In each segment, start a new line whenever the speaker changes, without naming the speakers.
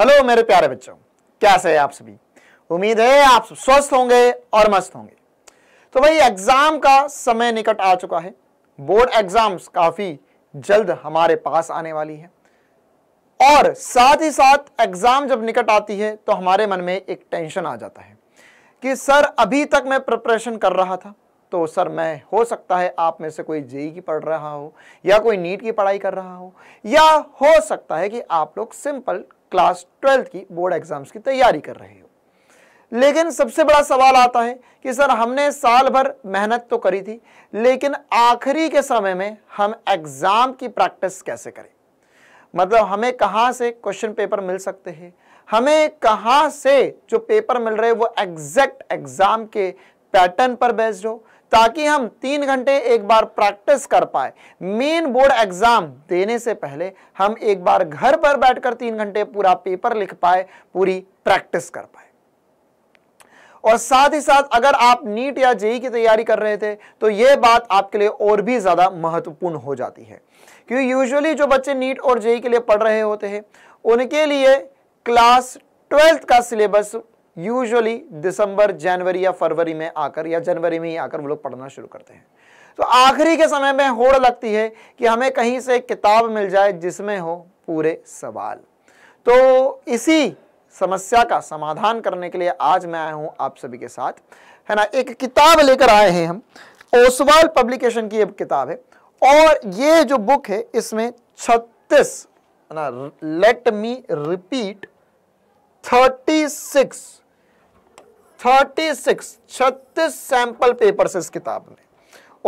hello मेरे प्यारे बच्चों कैसे हैं आप सभी उम्मीद है आप स्वस्थ होंगे और मस्त होंगे तो भाई एग्जाम का समय निकट आ चुका है बोर्ड एग्जाम्स काफी जल्द हमारे पास आने वाली है और साथ ही साथ एग्जाम जब निकट आती है तो हमारे मन में एक टेंशन आ जाता है कि सर अभी तक मैं प्रिपरेशन कर रहा था तो सर मैं हो सकता है आप में से कोई जेई e की पढ़ रहा हो या कोई नीट की पढ़ाई कर रहा हो या हो सकता है कि आप लोग सिंपल क्लास ट्वेल्थ की बोर्ड एग्जाम्स की तैयारी कर रहे हो लेकिन सबसे बड़ा सवाल आता है कि सर हमने साल भर मेहनत तो करी थी लेकिन आखिरी के समय में हम एग्ज़ाम की प्रैक्टिस कैसे करें मतलब हमें कहाँ से क्वेश्चन पेपर मिल सकते हैं हमें कहाँ से जो पेपर मिल रहे हैं वो एग्जैक्ट एग्ज़ाम के पैटर्न पर बेस्ड हो ताकि हम तीन घंटे एक बार प्रैक्टिस कर पाए मेन बोर्ड एग्जाम देने से पहले हम एक बार घर पर बैठकर तीन घंटे पूरा पेपर लिख पाए पूरी प्रैक्टिस कर पाए और साथ ही साथ अगर आप नीट या जेई की तैयारी कर रहे थे तो यह बात आपके लिए और भी ज़्यादा महत्वपूर्ण हो जाती है क्योंकि यूजुअली जो बच्चे नीट और जेई के लिए पढ़ रहे होते हैं उनके लिए क्लास ट्वेल्थ का सिलेबस यूजुअली दिसंबर जनवरी या फरवरी में आकर या जनवरी में ही आकर वो लोग पढ़ना शुरू करते हैं तो आखिरी के समय में होड़ लगती है कि हमें कहीं से किताब मिल जाए जिसमें हो पूरे सवाल तो इसी समस्या का समाधान करने के लिए आज मैं आया हूँ आप सभी के साथ है ना एक किताब लेकर आए हैं हम ओसवाल पब्लिकेशन की एक किताब है और ये जो बुक है इसमें छत्तीस ना let me repeat thirty six thirty six छत्तीस सैंपल पेपर से इस किताब में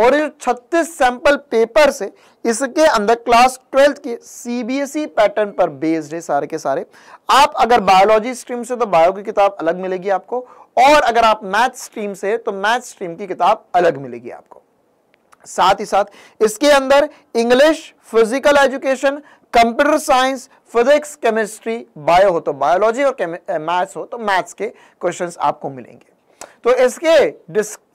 और ये 36 सैंपल पेपर से इसके अंदर क्लास ट्वेल्थ के सीबीएसई e पैटर्न पर बेस्ड है सारे के सारे आप अगर बायोलॉजी स्ट्रीम से तो बायो की किताब अलग मिलेगी आपको और अगर आप मैथ स्ट्रीम से तो मैथ स्ट्रीम की किताब अलग मिलेगी आपको साथ ही साथ इसके अंदर English physical education computer science physics chemistry bio हो तो बायोलॉजी और मैथ्स हो तो मैथ्स के क्वेश्चंस आपको मिलेंगे तो इसके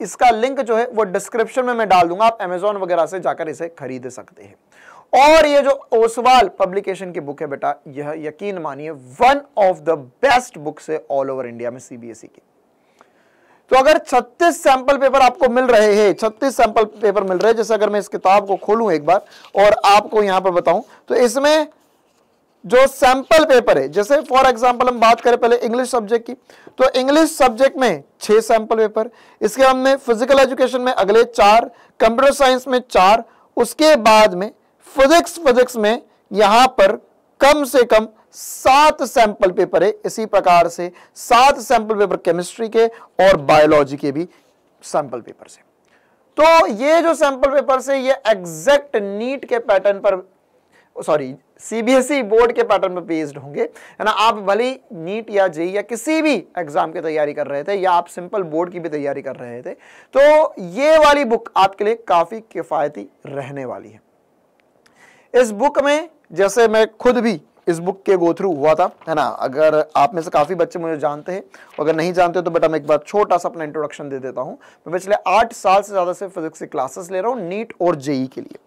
इसका लिंक जो है वो डिस्क्रिप्शन में मैं डाल दूंगा आप अमेजोन वगैरह से जाकर इसे खरीद सकते हैं और ये जो ओसवाल पब्लिकेशन की बुक है बेटा यह यकीन मानिए one of the best books है ऑल ओवर इंडिया में सीबीएसई e की तो अगर 36 सैंपल पेपर आपको मिल रहे हैं 36 सैंपल पेपर मिल रहे हैं जैसे अगर मैं इस किताब को खोलूं एक बार और आपको यहां पर बताऊं तो इसमें जो सैंपल पेपर है जैसे फॉर एग्जांपल हम बात करें पहले इंग्लिश सब्जेक्ट की तो इंग्लिश सब्जेक्ट में छह सैंपल पेपर इसके बाद में फिजिकल एजुकेशन में अगले चार कंप्यूटर साइंस में चार उसके बाद में फिजिक्स फिजिक्स में यहां पर कम से कम सात सैंपल पेपर है इसी प्रकार से सात सैंपल पेपर केमिस्ट्री के और बायोलॉजी के भी सैंपल पेपर से तो ये जो सैंपल पेपर से ये एग्जैक्ट नीट के पैटर्न पर सॉरी सीबीएसई बोर्ड के पैटर्न पर बेस्ड होंगे है ना आप भले नीट या जे e या किसी भी एग्जाम की तैयारी कर रहे थे या आप सिंपल बोर्ड की भी तैयारी कर रहे थे तो ये वाली बुक आपके लिए काफ़ी किफ़ायती रहने वाली है इस बुक में जैसे मैं खुद भी इस बुक के गो थ्रू हुआ था है ना अगर आप में से काफ़ी बच्चे मुझे जानते हैं अगर नहीं जानते तो बेटा मैं एक बार छोटा सा अपना इंट्रोडक्शन दे देता हूँ मैं पिछले आठ साल से ज़्यादा से फिजिक्स की क्लासेस ले रहा हूँ नीट और जेई e के लिए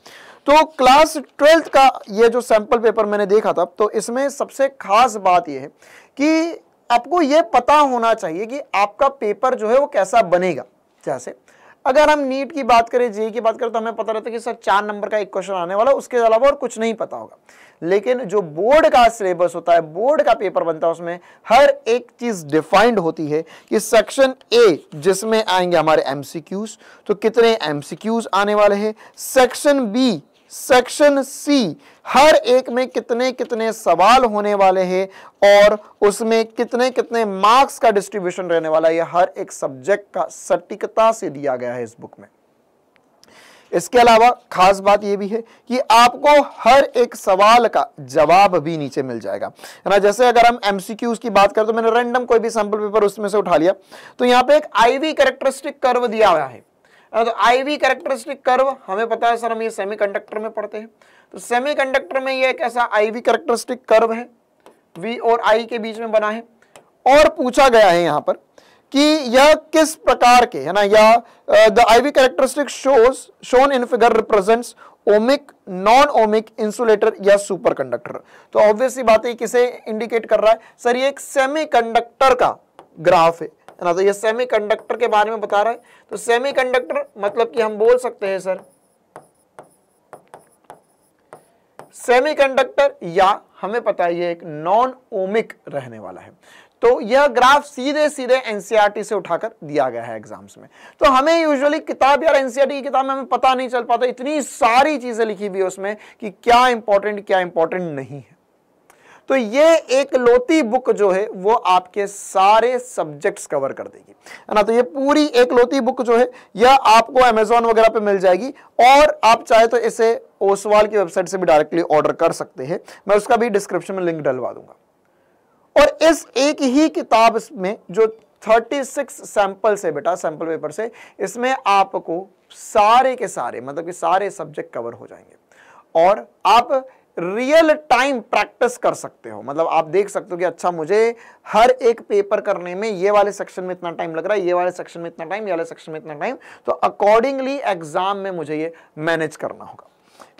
तो क्लास ट्वेल्थ का ये जो सैंपल पेपर मैंने देखा था तो इसमें सबसे खास बात यह है कि आपको ये पता होना चाहिए कि आपका पेपर जो है वो कैसा बनेगा जैसे अगर हम नीट की बात करें जेई e की बात करें तो हमें पता रहता है कि सर चार नंबर का एक क्वेश्चन आने वाला उसके अलावा और कुछ नहीं पता होगा लेकिन जो बोर्ड का सिलेबस होता है बोर्ड का पेपर बनता है उसमें हर एक चीज डिफाइंड होती है कि सेक्शन ए जिसमें आएंगे हमारे एमसीक्यूज तो कितने एमसीक्यूज आने वाले हैं सेक्शन बी सेक्शन सी हर एक में कितने कितने सवाल होने वाले हैं और उसमें कितने कितने मार्क्स का डिस्ट्रीब्यूशन रहने वाला है यह हर एक सब्जेक्ट का सटीकता से दिया गया है इस बुक में इसके अलावा खास बात यह भी है कि आपको हर एक सवाल का जवाब भी नीचे मिल जाएगा ना जैसे अगर हम एमसीक्यू की बात करें तो मैंने रैंडम कोई भी सैंपल पेपर उसमें से उठा लिया तो यहां पे एक आईवी कैरेक्टरिस्टिक कर्व दिया हुआ है तो आईवी कैरेक्टरिस्टिक कर्व हमें पता है सर हम ये सेमीकंडक्टर में पढ़ते हैं तो सेमीकंडक्टर में ये एक ऐसा आईवी कैरेक्टरिस्टिक कर्व है वी और आई के बीच में बना है और पूछा गया है यहां पर कि यह किस प्रकार के है ना या the IV characteristic shows shown in figure represents ohmic non ohmic insulator या सुपर कंडक्टर तो ऑब्वियसली बात है किसे इंडिकेट कर रहा है सर ये एक कंडक्टर का ग्राफ है ना तो ये सेमीकंडक्टर के बारे में बता रहा है तो सेमीकंडक्टर मतलब कि हम बोल सकते हैं सर सेमीकंडक्टर या हमें पता है ये एक नॉन ओमिक रहने वाला है तो यह ग्राफ सीधे सीधे एनसीईआरटी e से उठाकर दिया गया है एग्जाम्स में तो हमें यूजुअली किताब यार एनसीईआरटी e की किताब में हमें पता नहीं चल पाता इतनी सारी चीज़ें लिखी हुई है उसमें कि क्या इंपॉर्टेंट क्या इंपॉर्टेंट नहीं है तो ये एक लोती बुक जो है वो आपके सारे सब्जेक्ट्स कवर कर देगी है ना तो ये पूरी एक लोती बुक जो है यह आपको अमेजोन वगैरह पे मिल जाएगी और आप चाहे तो इसे ओसवाल की वेबसाइट से भी डायरेक्टली ऑर्डर कर सकते हैं मैं उसका भी डिस्क्रिप्शन में लिंक डलवा दूंगा और इस एक ही किताब में जो 36 सैंपल से बेटा सैंपल पेपर से इसमें आपको सारे के सारे मतलब कि सारे सब्जेक्ट कवर हो जाएंगे और आप रियल टाइम प्रैक्टिस कर सकते हो मतलब आप देख सकते हो कि अच्छा मुझे हर एक पेपर करने में ये वाले सेक्शन में इतना टाइम लग रहा है ये वाले सेक्शन में इतना टाइम ये वाले सेक्शन में इतना टाइम तो अकॉर्डिंगली एग्जाम में मुझे ये मैनेज करना होगा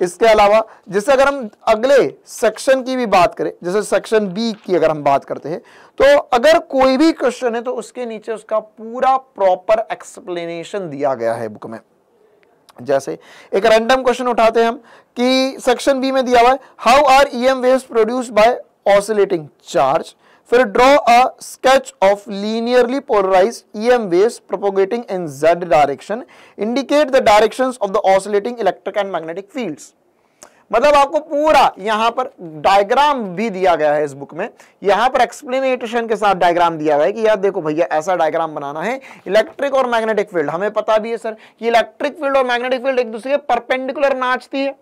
इसके अलावा जैसे अगर हम अगले सेक्शन की भी बात करें जैसे सेक्शन बी की अगर हम बात करते हैं तो अगर कोई भी क्वेश्चन है तो उसके नीचे उसका पूरा प्रॉपर एक्सप्लेनेशन दिया गया है बुक में जैसे एक रैंडम क्वेश्चन उठाते हैं हम कि सेक्शन बी में दिया हुआ है how are E M wave produce by oscillating charge फिर draw a sketch of linearly polarise EM waves propagating in Z direction indicate the directions of the oscillating electric and magnetic fields मतलब आपको पूरा यहां पर diagram भी दिया गया है इस बुक में यहां पर एक्सप्लेनेशन के साथ डायग्राम दिया गया है कि यार देखो भैया ऐसा डायग्राम बनाना है इलेक्ट्रिक और मैग्नेटिक फील्ड हमें पता भी है सर कि इलेक्ट्रिक फील्ड और मैग्नेटिक फील्ड एक दूसरे के परपेंडिकुलर नाचती है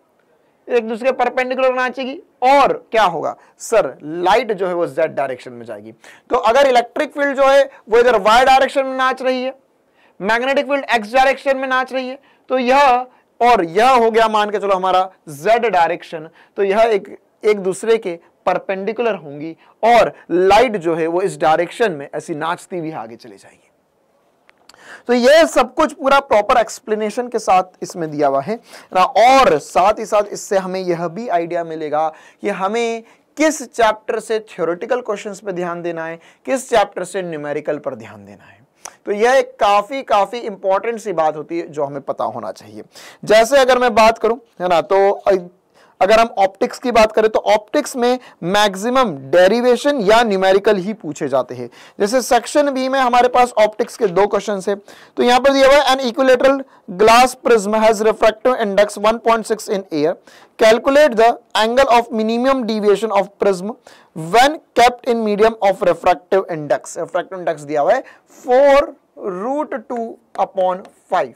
एक दूसरे के परपेंडिकुलर नाचेगी और क्या होगा सर लाइट जो है वो जेड डायरेक्शन में जाएगी तो अगर इलेक्ट्रिक फील्ड जो है वो इधर वाई डायरेक्शन में नाच रही है मैग्नेटिक फील्ड एक्स डायरेक्शन में नाच रही है तो यह और यह हो गया मान के चलो हमारा जेड डायरेक्शन तो यह एक एक दूसरे के परपेंडिकुलर होंगी और लाइट जो है वो इस डायरेक्शन में ऐसी नाचती हुई आगे चली जाएगी तो ये सब कुछ पूरा प्रॉपर एक्सप्लेनेशन के साथ इसमें दिया हुआ है ना और साथ ही साथ इससे हमें यह भी आइडिया मिलेगा कि हमें किस चैप्टर से थ्योरेटिकल क्वेश्चंस पर ध्यान देना है किस चैप्टर से न्यूमेरिकल पर ध्यान देना है तो यह एक काफ़ी काफ़ी इंपॉर्टेंट सी बात होती है जो हमें पता होना चाहिए जैसे अगर मैं बात करूं है ना तो अगर हम ऑप्टिक्स की बात करें तो ऑप्टिक्स में मैक्सिमम डेरिवेशन या न्यूमेरिकल ही पूछे जाते हैं जैसे सेक्शन बी में हमारे पास ऑप्टिक्स के दो क्वेश्चन है तो यहां पर दिया हुआ है an equilateral glass prism has refractive index 1.6 in air calculate the angle of minimum deviation of prism when kept in medium of refractive index refractive index दिया हुआ है four root two upon five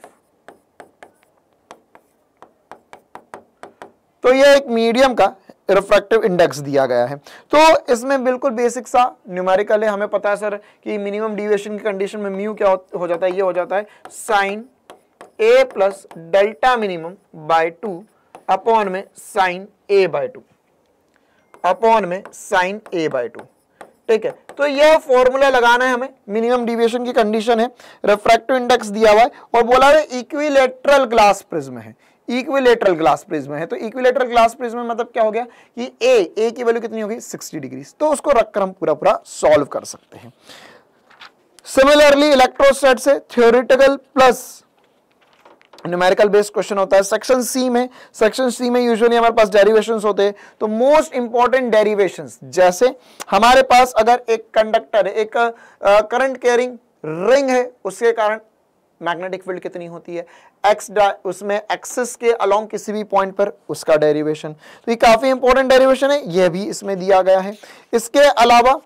तो ये एक medium का refractive index दिया गया है तो इसमें बिल्कुल बेसिक सा न्यूमेरिकल है हमें पता है सर कि मिनिमम डिविएशन की कंडीशन में म्यू क्या हो जाता है ये हो जाता है sine A plus delta minimum by two upon में sine A by two upon में साइन ए बाय टू ठीक है तो यह फॉर्मूला लगाना है हमें मिनिमम डिविएशन की कंडीशन है रिफ्रैक्टिव इंडेक्स दिया हुआ है और बोला है इक्विलेटरल ग्लास प्रिज्म है इक्विलेटरल ग्लास प्रिज्म है तो इक्विलेटरल ग्लास प्रिज्म मतलब क्या हो गया कि ए ए की वैल्यू कितनी होगी 60 डिग्री तो उसको रखकर हम पूरा पूरा सॉल्व कर सकते हैं सिमिलरली इलेक्ट्रोस्टेट से theoretical plus numerical based question होता है सेक्शन सी में सेक्शन सी में यूजुअली हमारे पास डेरिवेशन होते हैं तो मोस्ट इंपॉर्टेंट डेरिवेशन जैसे हमारे पास अगर एक कंडक्टर एक करंट कैरिंग रिंग है उसके कारण मैग्नेटिक फील्ड कितनी होती है एक्स उसमें एक्सिस के अलोंग किसी भी पॉइंट पर उसका डेरिवेशन तो ये काफ़ी इंपॉर्टेंट डेरिवेशन है यह भी इसमें दिया गया है इसके अलावा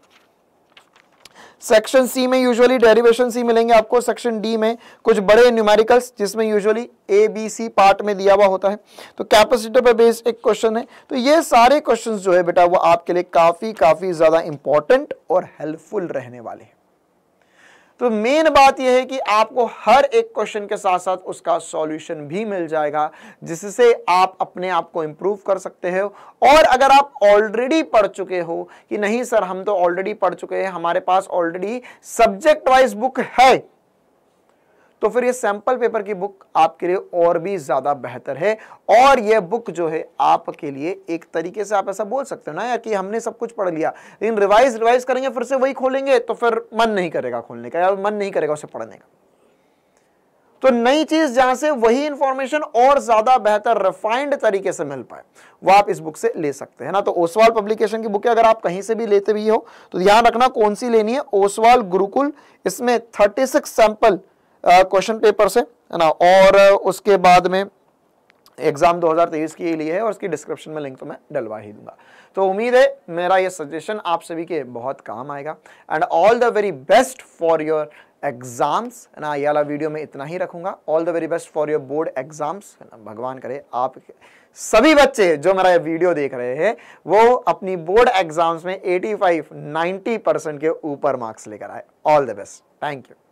सेक्शन सी में यूजुअली डेरिवेशन सी मिलेंगे आपको सेक्शन डी में कुछ बड़े न्यूमेरिकल्स जिसमें usually A B C part में दिया हुआ होता है तो कैपेसिटर पर बेस्ड एक क्वेश्चन है तो ये सारे क्वेश्चंस जो है बेटा वो आपके लिए काफ़ी काफ़ी ज़्यादा इंपॉर्टेंट और हेल्पफुल रहने वाले हैं तो मेन बात यह है कि आपको हर एक क्वेश्चन के साथ साथ उसका सॉल्यूशन भी मिल जाएगा जिससे आप अपने आप को इम्प्रूव कर सकते हो और अगर आप ऑलरेडी पढ़ चुके हो कि नहीं सर हम तो ऑलरेडी पढ़ चुके हैं हमारे पास ऑलरेडी सब्जेक्ट वाइज बुक है तो फिर ये सैंपल पेपर की बुक आपके लिए और भी ज़्यादा बेहतर है और ये बुक जो है आपके लिए एक तरीके से आप ऐसा बोल सकते हो ना यार कि हमने सब कुछ पढ़ लिया लेकिन रिवाइज रिवाइज करेंगे फिर से वही खोलेंगे तो फिर मन नहीं करेगा खोलने का या मन नहीं करेगा उसे पढ़ने का तो नई चीज जहां से वही इंफॉर्मेशन और ज्यादा बेहतर रिफाइंड तरीके से मिल पाए वो आप इस बुक से ले सकते हैं ना तो ओसवाल पब्लिकेशन की बुक है अगर आप कहीं से भी लेते भी हो तो ध्यान रखना कौन सी लेनी है ओसवाल गुरुकुल इसमें thirty six sample question paper से है ना और उसके बाद में एग्ज़ाम 2023 के लिए है और उसकी डिस्क्रिप्शन में लिंक तो मैं डलवा ही दूंगा तो उम्मीद है मेरा ये सजेशन आप सभी के बहुत काम आएगा and all the very best for your exams ना ये वाला वीडियो में इतना ही रखूंगा all the very best for your board exams भगवान करे आप सभी बच्चे जो मेरा ये वीडियो देख रहे हैं वो अपनी बोर्ड एग्ज़ाम्स में 85 90 परसेंट के ऊपर मार्क्स लेकर आए all the best thank you